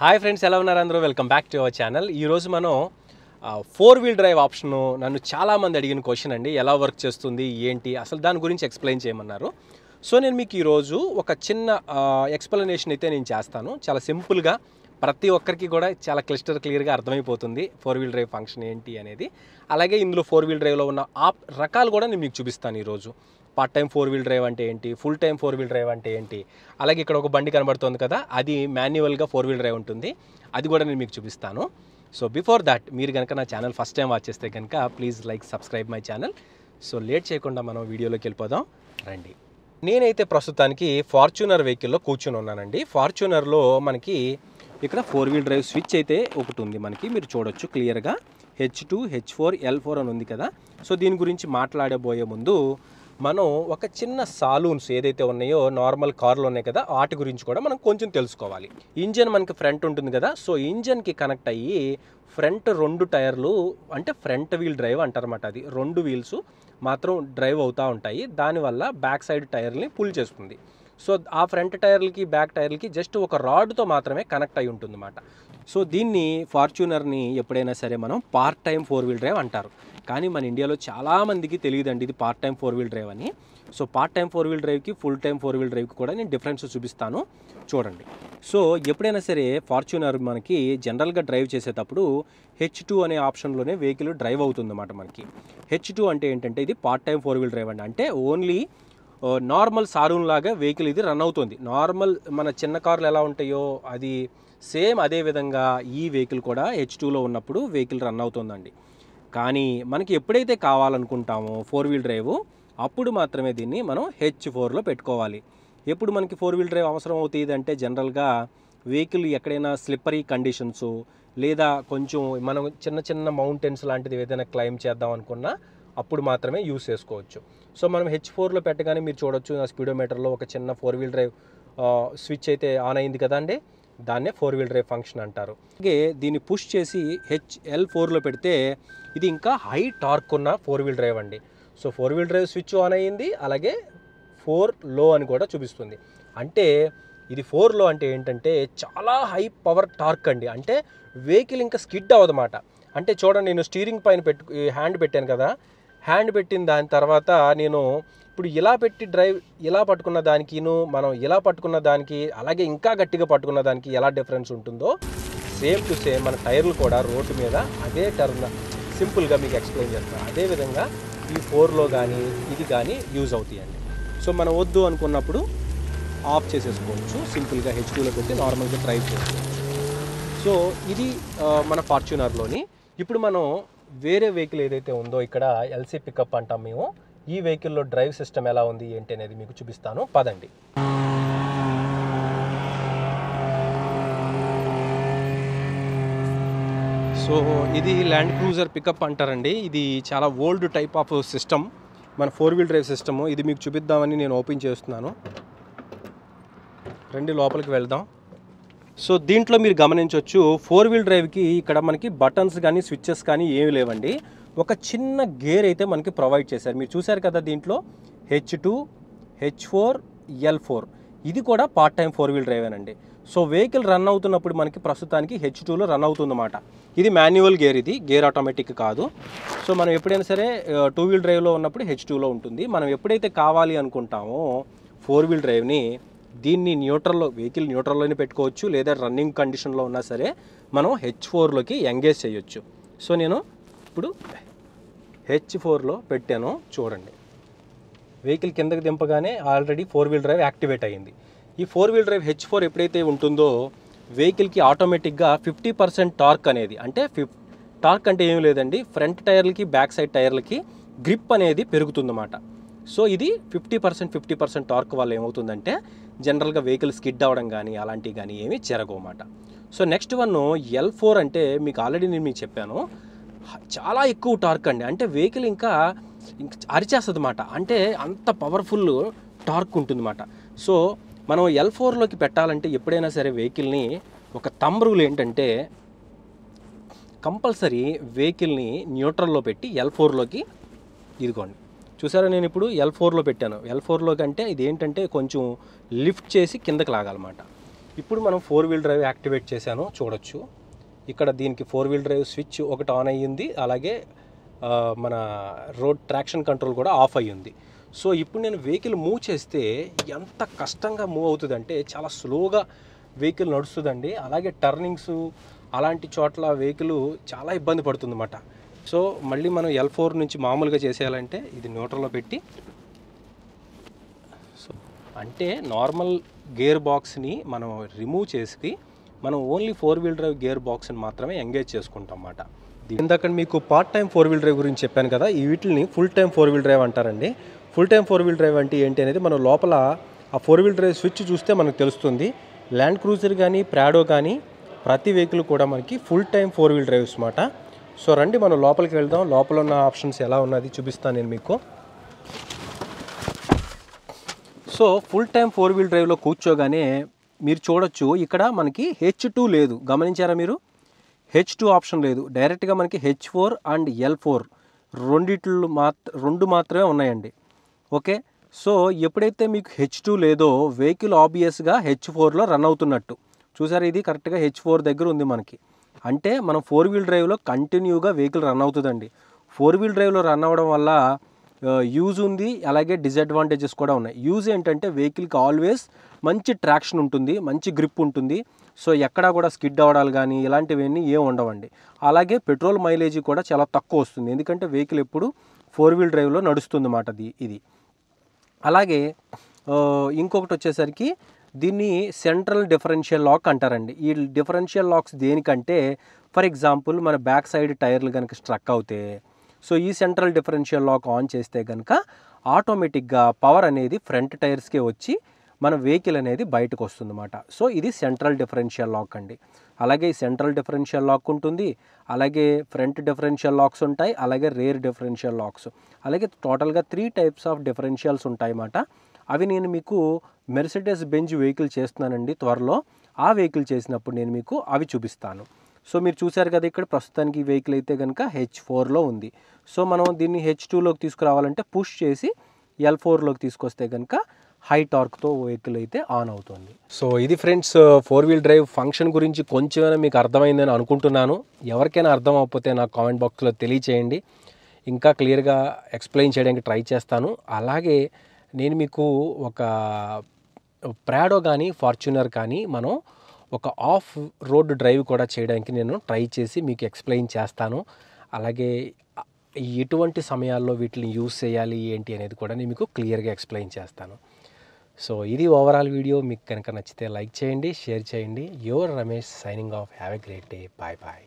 hi friends ఎలా ఉన్నారు అందరూ welcome back to our channel ఈరోజు మనం ఫోర్ వీల్ డ్రైవ్ ఆప్షన్ నన్ను చాలామంది అడిగిన క్వశ్చన్ అండి ఎలా వర్క్ చేస్తుంది ఏంటి అసలు దాని గురించి ఎక్స్ప్లెయిన్ చేయమన్నారు సో నేను మీకు ఈరోజు ఒక చిన్న ఎక్స్ప్లెనేషన్ అయితే నేను చేస్తాను చాలా సింపుల్గా ప్రతి ఒక్కరికి కూడా చాలా క్లిస్టర్ క్లియర్గా అర్థమైపోతుంది ఫోర్ వీల్ డ్రైవ్ ఫంక్షన్ ఏంటి అనేది అలాగే ఇందులో ఫోర్ వీల్ డ్రైవ్లో ఉన్న ఆప్ రకాలు కూడా నేను మీకు చూపిస్తాను ఈరోజు part time four wheel drive అంటే ఏంటి full time four wheel drive అంటే ఏంటి అలాగే ఇక్కడ ఒక బండి కనబడుతుంది కదా అది మాన్యువల్గా ఫోర్ వీల్ డ్రైవ్ ఉంటుంది అది కూడా నేను మీకు చూపిస్తాను సో బిఫోర్ దాట్ మీరు కనుక నా ఛానల్ ఫస్ట్ టైం వాచ్ చేస్తే కనుక please like subscribe my channel so late చేయకుండా మనం వీడియోలోకి వెళ్ళిపోదాం రండి నేనైతే ప్రస్తుతానికి ఫార్చునర్ వెహికల్లో కూర్చుని ఉన్నానండి ఫార్చునర్లో మనకి ఇక్కడ ఫోర్ వీల్ డ్రైవ్ స్విచ్ అయితే ఒకటి ఉంది మనకి మీరు చూడొచ్చు క్లియర్గా H two H four L four అని ఉంది కదా సో దీని గురించి మాట్లాడబోయే ముందు మనం ఒక చిన్న సాలూన్స్ ఏదైతే ఉన్నాయో నార్మల్ కార్లు ఉన్నాయి కదా వాటి గురించి కూడా మనం కొంచెం తెలుసుకోవాలి ఇంజన్ మనకి ఫ్రంట్ ఉంటుంది కదా సో ఇంజన్కి కనెక్ట్ అయ్యి ఫ్రంట్ రెండు టైర్లు అంటే ఫ్రంట్ వీల్ డ్రైవ్ అంటారన్నమాట అది రెండు వీల్స్ మాత్రం డ్రైవ్ అవుతూ ఉంటాయి దానివల్ల బ్యాక్ సైడ్ టైర్ని పుల్ చేస్తుంది సో ఆ ఫ్రంట్ టైర్లకి బ్యాక్ టైర్లకి జస్ట్ ఒక రాడ్తో మాత్రమే కనెక్ట్ అయి ఉంటుంది అన్నమాట సో దీన్ని ఫార్చ్యూనర్ని ఎప్పుడైనా సరే మనం part time four wheel drive అంటారు కానీ మన ఇండియాలో చాలామందికి తెలియదండి ఇది part time four wheel drive అని so part time four wheel డ్రైవ్కి ఫుల్ టైం ఫోర్ వీల్ డ్రైవ్కి కూడా నేను డిఫరెన్స్ చూపిస్తాను చూడండి సో ఎప్పుడైనా సరే ఫార్చ్యూనర్ మనకి జనరల్గా డ్రైవ్ చేసేటప్పుడు హెచ్ టూ అనే ఆప్షన్లోనే వెహికల్ డ్రైవ్ అవుతుందన్నమాట మనకి హెచ్ టూ అంటే ఏంటంటే ఇది part time four wheel drive అండి అంటే ఓన్లీ నార్మల్ సారూన్ లాగా వెహికల్ ఇది రన్ అవుతుంది నార్మల్ మన చిన్న కార్లు ఎలా ఉంటాయో అది సేమ్ అదే విధంగా ఈ వెహికల్ కూడా హెచ్ టూలో ఉన్నప్పుడు వెహికల్ రన్ అవుతుందండి కానీ మనకి ఎప్పుడైతే కావాలనుకుంటామో ఫోర్ వీల్ డ్రైవ్ అప్పుడు మాత్రమే దీన్ని మనం హెచ్ ఫోర్లో పెట్టుకోవాలి ఎప్పుడు మనకి ఫోర్ వీల్ డ్రైవ్ అవసరం అవుతుంది అంటే జనరల్గా వెహికల్ ఎక్కడైనా స్లిప్పరీ కండిషన్స్ లేదా కొంచెం మనం చిన్న చిన్న మౌంటైన్స్ లాంటిది ఏదైనా క్లైమ్ చేద్దాం అనుకున్నా అప్పుడు మాత్రమే యూస్ చేసుకోవచ్చు సో మనం హెచ్ ఫోర్లో పెట్టగానే మీరు చూడొచ్చు స్పీడోమీటర్లో ఒక చిన్న ఫోర్ వీల్ డ్రైవ్ స్విచ్ అయితే ఆన్ అయింది కదా అండి దాన్నే ఫోర్ వీల్ డ్రైవ్ ఫంక్షన్ అంటారు అలాగే దీన్ని పుష్ చేసి హెచ్ఎల్ ఫోర్లో పెడితే ఇది ఇంకా హై టార్క్ ఉన్న ఫోర్ వీల్ డ్రైవ్ అండి so four wheel drive switch on అయ్యింది అలాగే ఫోర్ లో అని కూడా చూపిస్తుంది అంటే ఇది ఫోర్ లో అంటే ఏంటంటే చాలా హై పవర్ టార్క్ అండి అంటే వెహికల్ ఇంకా స్కిడ్ అవ్వదన్నమాట అంటే చూడండి నేను స్టీరింగ్ పైన పెట్టు హ్యాండ్ పెట్టాను కదా హ్యాండ్ పెట్టిన దాని తర్వాత నేను ఇప్పుడు ఇలా పెట్టి డ్రైవ్ ఇలా పట్టుకున్న దానికిను మనం ఇలా పట్టుకున్న దానికి అలాగే ఇంకా గట్టిగా పట్టుకున్న దానికి ఎలా డిఫరెన్స్ ఉంటుందో సేమ్ టు సేమ్ మన టైర్లు కూడా రోడ్డు మీద అదే టర్న్ సింపుల్గా మీకు ఎక్స్ప్లెయిన్ చేస్తాను అదేవిధంగా ఈ ఫోర్లో కానీ ఇది కానీ యూజ్ అవుతాయండి సో మనం వద్దు అనుకున్నప్పుడు ఆఫ్ చేసేసుకోవచ్చు సింపుల్గా హెచ్డూలో పెట్టి నార్మల్గా డ్రైవ్ చేసుకోవచ్చు సో ఇది మన ఫార్చ్యూనర్లోని ఇప్పుడు మనం వేరే వెహికల్ ఏదైతే ఉందో ఇక్కడ ఎల్సీ పికప్ అంటాం మేము ఈ వెహికల్లో డ్రైవ్ సిస్టమ్ ఎలా ఉంది ఏంటి అనేది మీకు చూపిస్తాను పదండి సో ఇది ల్యాండ్ క్రూజర్ పికప్ అంటారండి ఇది చాలా ఓల్డ్ టైప్ ఆఫ్ సిస్టమ్ మన ఫోర్ వీల్ డ్రైవ్ సిస్టమ్ ఇది మీకు చూపిద్దామని నేను ఓపెన్ చేస్తున్నాను రెండు లోపలికి వెళ్దాం సో దీంట్లో మీరు గమనించవచ్చు ఫోర్ వీల్ డ్రైవ్కి ఇక్కడ మనకి బటన్స్ కానీ స్విచ్చెస్ కానీ ఏమి లేవండి ఒక చిన్న గేర్ అయితే మనకి ప్రొవైడ్ చేశారు మీరు చూశారు కదా దీంట్లో H two H four L four ఇది కూడా part time four wheel drive అండి సో వెహికల్ రన్ అవుతున్నప్పుడు మనకి ప్రస్తుతానికి హెచ్ టూలో రన్ అవుతుందన్నమాట ఇది మాన్యువల్ గేర్ ఇది గేర్ ఆటోమేటిక్ కాదు సో మనం ఎప్పుడైనా సరే టూ వీల్ డ్రైవ్లో ఉన్నప్పుడు హెచ్ టూలో ఉంటుంది మనం ఎప్పుడైతే కావాలి అనుకుంటామో ఫోర్ వీల్ డ్రైవ్ని దీన్ని న్యూట్రల్లో వెహికల్ న్యూట్రల్లోనే పెట్టుకోవచ్చు లేదా రన్నింగ్ కండిషన్లో ఉన్నా సరే మనం హెచ్ ఫోర్లోకి ఎంగేజ్ చేయొచ్చు సో నేను ఇప్పుడు హెచ్ ఫోర్లో పెట్టాను చూడండి వెహికల్ కిందకి దింపగానే already four wheel drive activate అయ్యింది ఈ four wheel drive H four ఎప్పుడైతే ఉంటుందో వెహికల్కి ఆటోమేటిక్గా ఫిఫ్టీ పర్సెంట్ టార్క్ అనేది అంటే ఫిఫ్ టార్క్ అంటే ఏం లేదండి ఫ్రంట్ టైర్లకి బ్యాక్ సైడ్ టైర్లకి గ్రిప్ అనేది పెరుగుతుందన్నమాట సో ఇది fifty percent fifty percent torque వల్ల ఏమవుతుందంటే జనరల్గా వెహికల్ స్కిడ్ అవ్వడం కానీ అలాంటివి కానీ ఏమీ అన్నమాట so next one L four అంటే మీకు ఆల్రెడీ నేను మీకు చెప్పాను చాలా ఎక్కువ టార్క్ అండి అంటే వెహికల్ ఇంకా ఇంకా అరిచేస్తుంది అన్నమాట అంటే అంత పవర్ఫుల్ టార్క్ ఉంటుంది ఉంటుందన్నమాట సో మనం ఎల్ ఫోర్లోకి పెట్టాలంటే ఎప్పుడైనా సరే వెహికల్ని ఒక తమ్ రూల్ ఏంటంటే కంపల్సరీ వెహికల్ని న్యూట్రల్లో పెట్టి ఎల్ ఫోర్లోకి ఇదిగోండి చూసారా నేను ఇప్పుడు ఎల్ ఫోర్లో పెట్టాను ఎల్ ఫోర్లో కంటే ఇది ఏంటంటే కొంచెం లిఫ్ట్ చేసి కిందకి లాగాలన్నమాట ఇప్పుడు మనం ఫోర్ వీల్ డ్రైవ్ యాక్టివేట్ చేశాను చూడొచ్చు ఇక్కడ దీనికి ఫోర్ వీల్ డ్రైవ్ స్విచ్ ఒకటి ఆన్ అయ్యింది అలాగే మన రోడ్ ట్రాక్షన్ కంట్రోల్ కూడా ఆఫ్ అయ్యింది సో ఇప్పుడు నేను వెహికల్ మూవ్ చేస్తే ఎంత కష్టంగా మూవ్ అవుతుందంటే చాలా స్లోగా వెహికల్ నడుస్తుందండి అలాగే టర్నింగ్స్ అలాంటి చోట్ల వెహికల్ చాలా ఇబ్బంది పడుతుందన్నమాట సో మళ్ళీ మనం ఎల్ ఫోర్ నుంచి మామూలుగా చేసేయాలంటే ఇది న్యూట్రల్లో పెట్టి సో అంటే నార్మల్ గేర్ బాక్స్ని మనం రిమూవ్ చేసి మనం only four wheel drive gear బాక్స్ని మాత్రమే ఎంగేజ్ చేసుకుంటాం అన్నమాట ఇందాక మీకు part time four wheel drive గురించి చెప్పాను కదా ఈ వీటిని full time four wheel drive అంటారండి full time four wheel drive అంటే ఏంటి అనేది మనం లోపల ఆ ఫోర్ వీల్ డ్రైవ్ స్విచ్ చూస్తే మనకు తెలుస్తుంది ల్యాండ్ క్రూజర్ కానీ ప్రాడో కానీ ప్రతి వెహికల్ కూడా మనకి full time four wheel drives అన్నమాట సో రండి మనం లోపలికి వెళ్దాం లోపల ఉన్న ఆప్షన్స్ ఎలా ఉన్నది చూపిస్తాను నేను మీకు so full time four wheel డ్రైవ్లో కూర్చోగానే మీరు చూడొచ్చు ఇక్కడ మనకి హెచ్ టూ లేదు గమనించారా మీరు హెచ్ టూ ఆప్షన్ లేదు డైరెక్ట్గా మనకి H four and L four రెండిట్లు మాత్ర రెండు మాత్రమే ఉన్నాయండి ఓకే సో ఎప్పుడైతే మీకు హెచ్ టూ లేదో వెహికల్ ఆబ్వియస్గా హెచ్ ఫోర్లో రన్ అవుతున్నట్టు చూసారు ఇది కరెక్ట్గా హెచ్ ఫోర్ దగ్గర ఉంది మనకి అంటే మనం ఫోర్ వీల్ డ్రైవ్లో కంటిన్యూగా వెహికల్ రన్ అవుతుందండి ఫోర్ వీల్ డ్రైవ్లో రన్ అవ్వడం వల్ల యూజ్ ఉంది అలాగే డిసడ్వాంటేజెస్ కూడా ఉన్నాయి యూజ్ ఏంటంటే వెహికల్కి ఆల్వేస్ మంచి ట్రాక్షన్ ఉంటుంది మంచి గ్రిప్ ఉంటుంది సో ఎక్కడా కూడా స్కిడ్ అవడాలు కానీ ఇలాంటివన్నీ ఏం ఉండవండి అలాగే పెట్రోల్ మైలేజీ కూడా చాలా తక్కువ వస్తుంది ఎందుకంటే వెహికల్ ఎప్పుడు ఫోర్ వీల్ డ్రైవ్లో నడుస్తుంది అన్నమాట ఇది అలాగే ఇంకొకటి వచ్చేసరికి దీన్ని సెంట్రల్ డిఫరెన్షియల్ లాక్ అంటారండి ఈ డిఫరెన్షియల్ లాక్స్ దేనికంటే ఫర్ ఎగ్జాంపుల్ మన బ్యాక్ సైడ్ టైర్లు కనుక స్ట్రక్ అవుతే సో ఈ సెంట్రల్ డిఫరెన్షియల్ లాక్ ఆన్ చేస్తే కనుక ఆటోమేటిక్గా పవర్ అనేది ఫ్రంట్ టైర్స్కే వచ్చి మన వెహికల్ అనేది బయటకు అన్నమాట సో ఇది సెంట్రల్ డిఫరెన్షియల్ లాక్ అండి అలాగే సెంట్రల్ డిఫరెన్షియల్ లాక్ ఉంటుంది అలాగే ఫ్రంట్ డిఫరెన్షియల్ లాక్స్ ఉంటాయి అలాగే రేర్ డిఫరెన్షియల్ లాక్స్ అలాగే టోటల్గా త్రీ టైప్స్ ఆఫ్ డిఫరెన్షియల్స్ ఉంటాయి అన్నమాట అవి నేను మీకు మెర్సిడెస్ బెంజ్ వెహికల్ చేస్తున్నానండి త్వరలో ఆ వెహికల్ చేసినప్పుడు నేను మీకు అవి చూపిస్తాను సో మీరు చూశారు కదా ఇక్కడ ప్రస్తుతానికి ఈ వెహికల్ అయితే కనుక హెచ్ ఫోర్లో ఉంది సో మనం దీన్ని హెచ్ టూలోకి తీసుకురావాలంటే పుష్ చేసి ఎల్ ఫోర్లోకి తీసుకొస్తే కనుక హై టార్క్తో వెహికల్ అయితే ఆన్ అవుతుంది సో ఇది friends four wheel drive function గురించి కొంచెమైనా మీకు అర్థమైందని అనుకుంటున్నాను ఎవరికైనా అర్థం అవ్వకపోతే నాకు కామెంట్ బాక్స్లో తెలియచేయండి ఇంకా క్లియర్గా ఎక్స్ప్లెయిన్ చేయడానికి ట్రై చేస్తాను అలాగే నేను మీకు ఒక ప్రాడో కానీ ఫార్చునర్ కానీ మనం ఒక ఆఫ్ రోడ్ డ్రైవ్ కూడా చేయడానికి నేను ట్రై చేసి మీకు ఎక్స్ప్లెయిన్ చేస్తాను అలాగే ఎటువంటి సమయాల్లో వీటిని యూస్ చేయాలి ఏంటి అనేది కూడా నేను మీకు క్లియర్గా ఎక్స్ప్లెయిన్ చేస్తాను సో ఇది ఓవరాల్ వీడియో మీకు కనుక నచ్చితే లైక్ చేయండి షేర్ చేయండి your Ramesh signing off have a great day bye bye